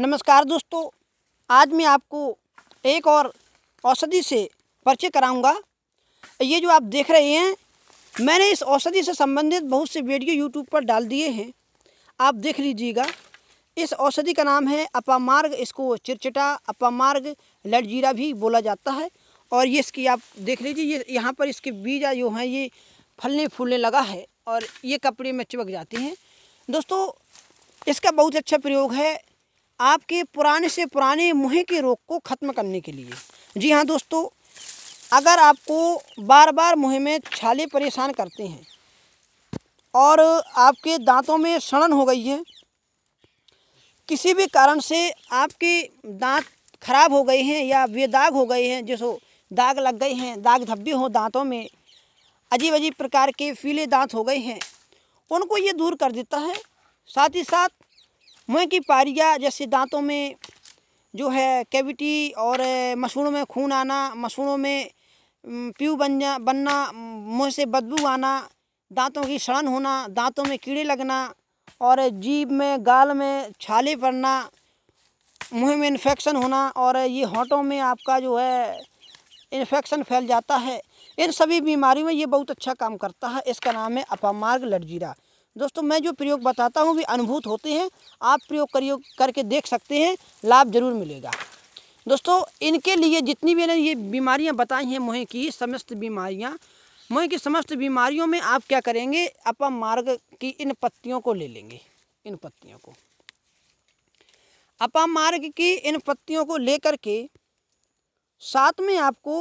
नमस्कार दोस्तों आज मैं आपको एक और औषधि से परिचय कराऊंगा ये जो आप देख रहे हैं मैंने इस औषधि से संबंधित बहुत से वीडियो यूट्यूब पर डाल दिए हैं आप देख लीजिएगा इस औषधि का नाम है अपामार्ग इसको चिरचिटा अपामार्ग लटजीरा भी बोला जाता है और ये इसकी आप देख लीजिए ये यहाँ पर इसके बीजा जो हैं ये फलने फूलने लगा है और ये कपड़े में चिपक जाती हैं दोस्तों इसका बहुत अच्छा प्रयोग है आपके पुराने से पुराने मुँह के रोग को ख़त्म करने के लिए जी हाँ दोस्तों अगर आपको बार बार मुँह में छाले परेशान करते हैं और आपके दांतों में सड़न हो गई है किसी भी कारण से आपके दांत खराब हो गए हैं या वे दाग हो गए हैं जैसो दाग लग गए हैं दाग धब्बे हों दांतों में अजीब अजीब प्रकार के फीले दांत हो गए हैं उनको ये दूर कर देता है साथ ही साथ मुँह की पारिया जैसे दांतों में जो है कैविटी और मसूड़ों में खून आना मसूड़ों में प्यू बन जा बनना मुँह से बदबू आना दांतों की सड़न होना दांतों में कीड़े लगना और जीभ में गाल में छाले पड़ना मुँह में इन्फेक्शन होना और ये होंठों में आपका जो है इन्फेक्शन फैल जाता है इन सभी बीमारियों में ये बहुत अच्छा काम करता है इसका नाम है अपामार्ग लड़जीरा दोस्तों मैं जो प्रयोग बताता हूँ वे अनुभूत होते हैं आप प्रयोग करियो करके देख सकते हैं लाभ जरूर मिलेगा दोस्तों इनके लिए जितनी भी ये बीमारियाँ बताई हैं मुहे की समस्त बीमारियाँ मुहे की समस्त बीमारियों में आप क्या करेंगे अपा मार्ग की इन पत्तियों को ले लेंगे इन पत्तियों को अपा मार्ग की इन पत्तियों को लेकर के साथ में आपको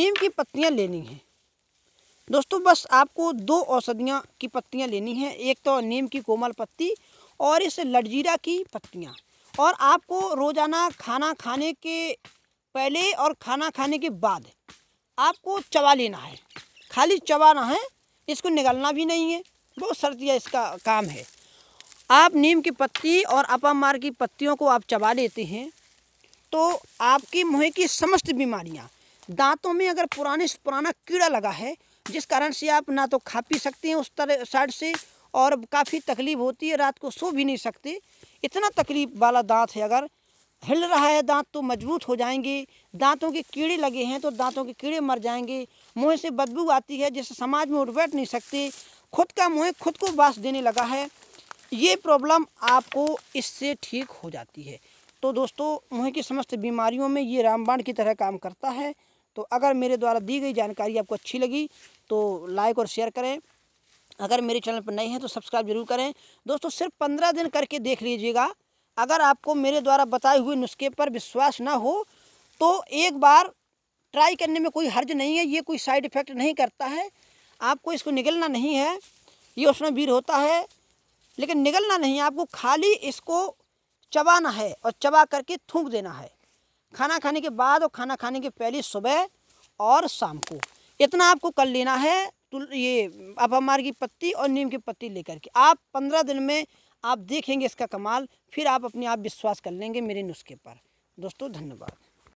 नीम की पत्तियाँ लेनी हैं दोस्तों बस आपको दो औषधियाँ की पत्तियाँ लेनी हैं एक तो नीम की कोमल पत्ती और इस लटजीरा की पत्तियाँ और आपको रोज़ाना खाना खाने के पहले और खाना खाने के बाद आपको चबा लेना है खाली चबाना है इसको निगलना भी नहीं है बहुत सर्दिया इसका काम है आप नीम की पत्ती और अपामार की पत्तियों को आप चबा लेते हैं तो आपकी मुँह की समस्त बीमारियाँ दांतों में अगर पुराने पुराना कीड़ा लगा है जिस कारण से आप ना तो खा पी सकते हैं उस तरह साइड से और काफ़ी तकलीफ होती है रात को सो भी नहीं सकते इतना तकलीफ वाला दांत है अगर हिल रहा है दांत तो मजबूत हो जाएंगे दांतों के कीड़े लगे हैं तो दांतों के कीड़े मर जाएंगे मुँह से बदबू आती है जिससे समाज में उठ बैठ नहीं सकते खुद का मुँह खुद को बास देने लगा है ये प्रॉब्लम आपको इससे ठीक हो जाती है तो दोस्तों मुँह की समस्त बीमारियों में ये रामबाण की तरह काम करता है तो अगर मेरे द्वारा दी गई जानकारी आपको अच्छी लगी तो लाइक और शेयर करें अगर मेरे चैनल पर नए हैं तो सब्सक्राइब जरूर करें दोस्तों सिर्फ पंद्रह दिन करके देख लीजिएगा अगर आपको मेरे द्वारा बताए हुए नुस्खे पर विश्वास ना हो तो एक बार ट्राई करने में कोई हर्ज नहीं है ये कोई साइड इफ़ेक्ट नहीं करता है आपको इसको निगलना नहीं है ये उसमें वीर होता है लेकिन निगलना नहीं है आपको खाली इसको चबाना है और चबा करके थूक देना है खाना खाने के बाद और खाना खाने के पहले सुबह और शाम को इतना आपको कर लेना है ये अपमार की पत्ती और नीम की पत्ती लेकर के आप पंद्रह दिन में आप देखेंगे इसका कमाल फिर आप अपने आप विश्वास कर लेंगे मेरे नुस्खे पर दोस्तों धन्यवाद